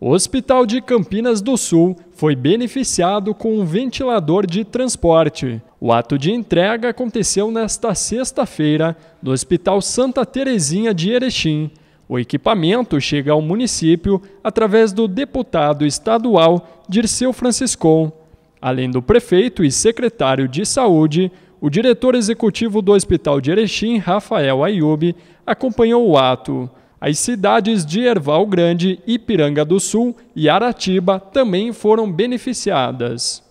O Hospital de Campinas do Sul foi beneficiado com um ventilador de transporte. O ato de entrega aconteceu nesta sexta-feira no Hospital Santa Terezinha de Erechim. O equipamento chega ao município através do deputado estadual Dirceu Franciscon. Além do prefeito e secretário de saúde, o diretor executivo do Hospital de Erechim, Rafael Ayub, acompanhou o ato. As cidades de Erval Grande, Ipiranga do Sul e Aratiba também foram beneficiadas.